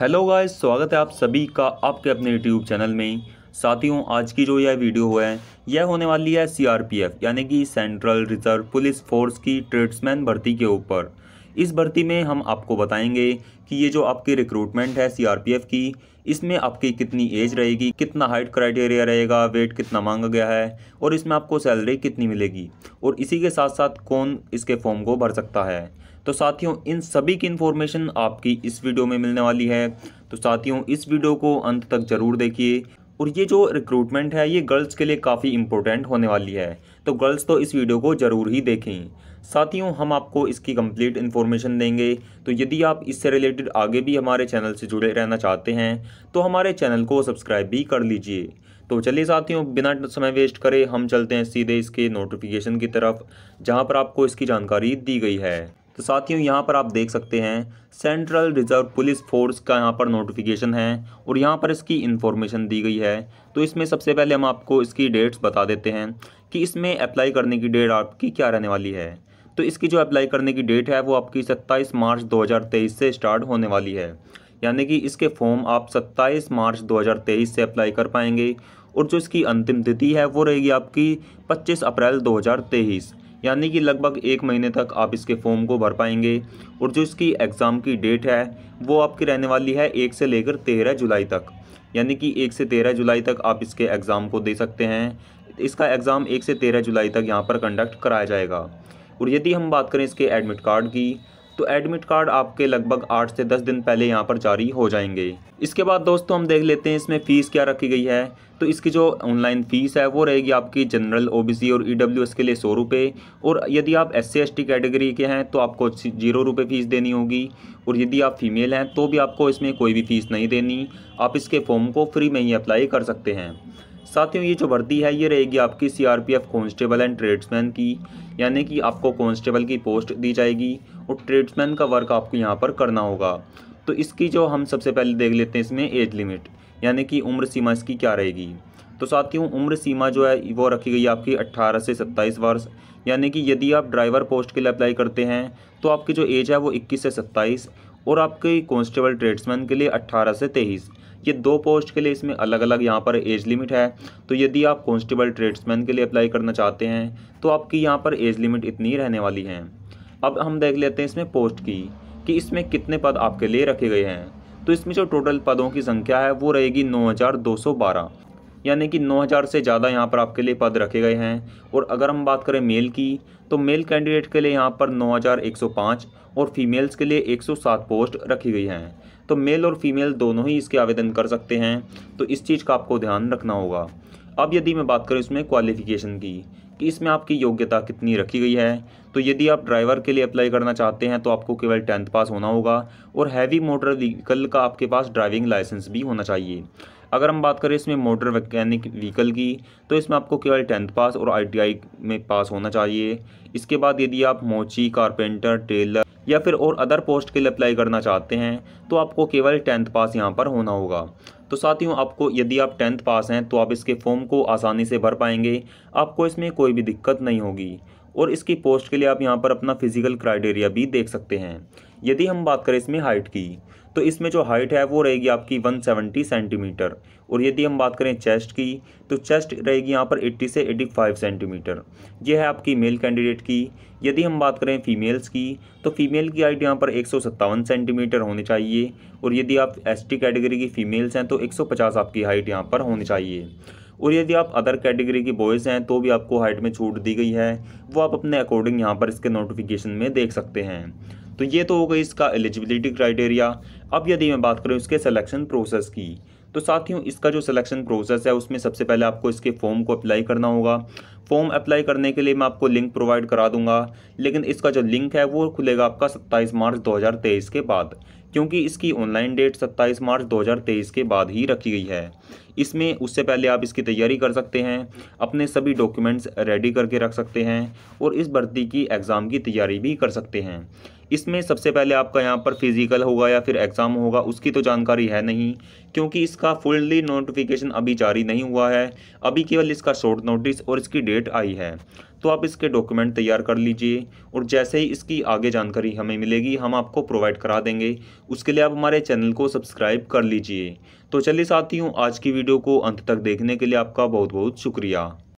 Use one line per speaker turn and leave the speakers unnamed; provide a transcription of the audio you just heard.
hello guys स्वागत है आप सभी का आपके अपने यूट्यूब चैनल में साथियों आज की जो यह वीडियो है यह होने वाली है सीआरपीएफ यानी कि सेंट्रल रिजर्व पुलिस फोर्स की ट्रेड्समैन भर्ती के ऊपर इस भर्ती में हम आपको बताएंगे कि ये जो आपकी रिक्रूटमेंट है सीआरपीएफ की इसमें आपकी कितनी एज रहेगी कितना हाइट क्राइटेरिया रहेगा वेट कितना मांगा गया है और इसमें आपको सैलरी कितनी मिलेगी और इसी के साथ साथ कौन इसके फॉर्म को भर सकता है तो साथियों इन सभी की इन्फॉर्मेशन आपकी इस वीडियो में मिलने वाली है तो साथियों इस वीडियो को अंत तक ज़रूर देखिए और ये जो रिक्रूटमेंट है ये गर्ल्स के लिए काफ़ी इंपॉर्टेंट होने वाली है तो गर्ल्स तो इस वीडियो को ज़रूर ही देखें साथियों हम आपको इसकी कंप्लीट इन्फॉर्मेशन देंगे तो यदि आप इससे रिलेटेड आगे भी हमारे चैनल से जुड़े रहना चाहते हैं तो हमारे चैनल को सब्सक्राइब भी कर लीजिए तो चलिए साथियों बिना समय वेस्ट करें हम चलते हैं सीधे इसके नोटिफिकेशन की तरफ जहाँ पर आपको इसकी जानकारी दी गई है तो साथियों यहाँ पर आप देख सकते हैं सेंट्रल रिजर्व पुलिस फोर्स का यहाँ पर नोटिफिकेशन है और यहाँ पर इसकी इन्फॉर्मेशन दी गई है तो इसमें सबसे पहले हम आपको इसकी डेट्स बता देते हैं कि इसमें अप्लाई करने की डेट आपकी क्या रहने वाली है तो इसकी जो अप्लाई करने की डेट है वो आपकी सत्ताईस मार्च दो से स्टार्ट होने वाली है यानी कि इसके फॉर्म आप सत्ताईस मार्च दो से अप्लाई कर पाएंगे और जो इसकी अंतिम तिथि है वो रहेगी आपकी 25 अप्रैल यानी कि लगभग एक महीने तक आप इसके फॉर्म को भर पाएंगे और जो इसकी एग्ज़ाम की डेट है वो आपकी रहने वाली है एक से लेकर तेरह जुलाई तक यानी कि एक से तेरह जुलाई तक आप इसके एग्ज़ाम को दे सकते हैं इसका एग्ज़ाम एक से तेरह जुलाई तक यहाँ पर कंडक्ट कराया जाएगा और यदि हम बात करें इसके एडमिट कार्ड की तो एडमिट कार्ड आपके लगभग आठ से दस दिन पहले यहाँ पर जारी हो जाएंगे इसके बाद दोस्तों हम देख लेते हैं इसमें फ़ीस क्या रखी गई है तो इसकी जो ऑनलाइन फ़ीस है वो रहेगी आपकी जनरल ओबीसी और ईडब्ल्यूएस के लिए सौ रुपये और यदि आप एस सी कैटेगरी के हैं तो आपको जीरो रुपये फ़ीस देनी होगी और यदि आप फीमेल हैं तो भी आपको इसमें कोई भी फ़ीस नहीं देनी आप इसके फॉर्म को फ्री में ही अप्लाई कर सकते हैं साथियों ये जो भर्ती है ये रहेगी आपकी एफ कांस्टेबल एंड ट्रेड्समैन की यानी कि आपको कांस्टेबल की पोस्ट दी जाएगी और ट्रेड्समैन का वर्क आपको यहाँ पर करना होगा तो इसकी जो हम सबसे पहले देख लेते हैं इसमें एज लिमिट यानी कि उम्र सीमा इसकी क्या रहेगी तो साथियों उम्र सीमा जो है वो रखी गई आपकी 18 से 27 वर्ष यानी कि यदि आप ड्राइवर पोस्ट के लिए अप्लाई करते हैं तो आपकी जो एज है वो 21 से 27 और आपके कांस्टेबल ट्रेड्समैन के लिए 18 से 23 ये दो पोस्ट के लिए इसमें अलग अलग यहाँ पर एज लिमिट है तो यदि आप कॉन्स्टेबल ट्रेड्समैन के लिए अप्लाई करना चाहते हैं तो आपकी यहाँ पर एज लिमिट इतनी रहने वाली हैं अब हम देख लेते हैं इसमें पोस्ट की कि इसमें कितने पद आपके लिए रखे गए हैं तो इसमें जो टोटल पदों की संख्या है वो रहेगी 9212 यानी कि 9000 से ज़्यादा यहाँ पर आपके लिए पद रखे गए हैं और अगर हम बात करें मेल की तो मेल कैंडिडेट के लिए यहाँ पर 9105 और फीमेल्स के लिए 107 पोस्ट रखी गई हैं तो मेल और फीमेल दोनों ही इसके आवेदन कर सकते हैं तो इस चीज़ का आपको ध्यान रखना होगा अब यदि मैं बात करूँ इसमें क्वालिफ़िकेशन की कि इसमें आपकी योग्यता कितनी रखी गई है तो यदि आप ड्राइवर के लिए अप्लाई करना चाहते हैं तो आपको केवल टेंथ पास होना होगा और हैवी मोटर व्हीकल का आपके पास ड्राइविंग लाइसेंस भी होना चाहिए अगर हम बात करें इसमें मोटर वैज्ञानिक व्हीकल की तो इसमें आपको केवल टेंथ पास और आईटीआई में पास होना चाहिए इसके बाद यदि आप मोची कारपेंटर टेलर या फिर और अदर पोस्ट के लिए अप्लाई करना चाहते हैं तो आपको केवल टेंथ पास यहाँ पर होना होगा तो साथियों आपको यदि आप टेंथ पास हैं तो आप इसके फॉर्म को आसानी से भर पाएंगे आपको इसमें कोई भी दिक्कत नहीं होगी और इसकी पोस्ट के लिए आप यहाँ पर अपना फिजिकल क्राइटेरिया भी देख सकते हैं यदि हम बात करें इसमें हाइट की तो इसमें जो हाइट है वो रहेगी आपकी 170 सेंटीमीटर और यदि हम बात करें चेस्ट की तो चेस्ट रहेगी यहाँ पर 80 से 85 सेंटीमीटर ये है आपकी मेल कैंडिडेट की यदि हम बात करें फीमेल्स की तो फीमेल की हाइट यहाँ पर एक सेंटीमीटर होनी चाहिए और यदि आप एस कैटेगरी की फ़ीमेल्स हैं तो एक आपकी हाइट यहाँ पर होनी चाहिए और यदि आप अदर कैटेगरी की बॉयज़ हैं तो भी आपको हाइट में छूट दी गई है वो आप अपने अकॉर्डिंग यहाँ पर इसके नोटिफिकेशन में देख सकते हैं तो ये तो हो गई इसका एलिजिबिलिटी क्राइटेरिया अब यदि मैं बात करूँ इसके सिलेक्शन प्रोसेस की तो साथियों इसका जो सिलेक्शन प्रोसेस है उसमें सबसे पहले आपको इसके फॉर्म को अप्लाई करना होगा फॉर्म अप्लाई करने के लिए मैं आपको लिंक प्रोवाइड करा दूंगा लेकिन इसका जो लिंक है वो खुलेगा आपका 27 मार्च 2023 के बाद क्योंकि इसकी ऑनलाइन डेट 27 मार्च 2023 के बाद ही रखी गई है इसमें उससे पहले आप इसकी तैयारी कर सकते हैं अपने सभी डॉक्यूमेंट्स रेडी करके रख सकते हैं और इस भर्ती की एग्ज़ाम की तैयारी भी कर सकते हैं इसमें सबसे पहले आपका यहाँ पर फिजिकल होगा या फिर एग्ज़ाम होगा उसकी तो जानकारी है नहीं क्योंकि इसका फुल्ली नोटिफिकेशन अभी जारी नहीं हुआ है अभी केवल इसका शॉर्ट नोटिस और इसकी डेट आई है तो आप इसके डॉक्यूमेंट तैयार कर लीजिए और जैसे ही इसकी आगे जानकारी हमें मिलेगी हम आपको प्रोवाइड करा देंगे उसके लिए आप हमारे चैनल को सब्सक्राइब कर लीजिए तो चलिए साथियों आज की वीडियो को अंत तक देखने के लिए आपका बहुत बहुत शुक्रिया